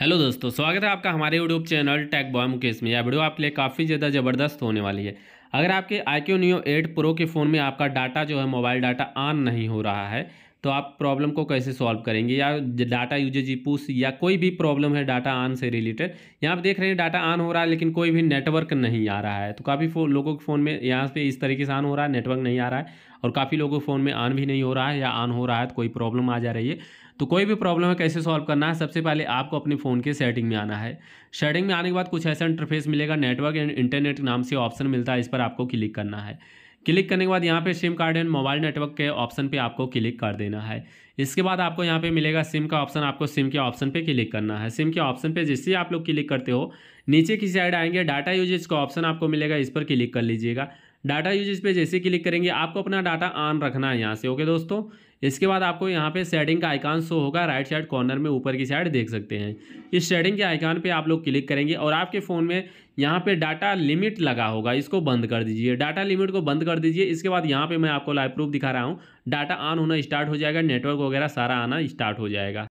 hello दोस्तों स्वागत है आपका हमारे YouTube channel Tech Boy Mukesh में यह वीडियो आपके लिए काफ़ी ज़्यादा ज़बरदस्त होने वाली है अगर आपके I Q Neo eight Pro के फ़ोन में आपका डाटा जो है मोबाइल डाटा ऑन नहीं हो रहा है तो आप प्रॉब्लम को कैसे सॉल्व करेंगे या डाटा यूजेज पुश या कोई भी प्रॉब्लम है डाटा ऑन से रिलेटेड यहाँ आप देख रहे हैं डाटा ऑन हो रहा है लेकिन कोई भी नेटवर्क नहीं आ रहा है तो काफ़ी लोगों के फ़ोन में यहाँ पे इस तरीके से ऑन हो रहा है नेटवर्क नहीं आ रहा है और काफ़ी लोगों के फ़ोन में ऑन भी नहीं हो रहा है या ऑन हो रहा है तो कोई प्रॉब्लम आ जा रही है तो कोई भी प्रॉब्लम है कैसे सॉल्व करना है सबसे पहले आपको अपने फ़ोन के सेटिंग में आना है सेटिंग में आने के बाद कुछ ऐसा इंटरफेस मिलेगा नेटवर्क एंड इंटरनेट नाम से ऑप्शन मिलता है इस पर आपको क्लिक करना है क्लिक करने के बाद यहाँ पे SIM card and mobile network के ऑप्शन पे आपको क्लिक कर देना है इसके बाद आपको यहाँ पे मिलेगा सिम का ऑप्शन आपको सिम के ऑप्शन पे क्लिक करना है सिम के ऑप्शन पे जिससे आप लोग क्लिक करते हो नीचे की साइड आएंगे डाटा यूजेज का ऑप्शन आपको मिलेगा इस पर क्लिक कर लीजिएगा डाटा यूज पे पर जैसे क्लिक करेंगे आपको अपना डाटा ऑन रखना है यहाँ से ओके दोस्तों इसके बाद आपको यहाँ पे सेटिंग का आइकॉन शो होगा राइट साइड कॉर्नर में ऊपर की साइड देख सकते हैं इस सेटिंग के आइकॉन पे आप लोग क्लिक करेंगे और आपके फ़ोन में यहाँ पे डाटा लिमिट लगा होगा इसको बंद कर दीजिए डाटा लिमिट को बंद कर दीजिए इसके बाद यहाँ पर मैं आपको लाइव प्रूफ दिखा रहा हूँ डाटा ऑन होना स्टार्ट हो जाएगा नेटवर्क वगैरह सारा आना स्टार्ट हो जाएगा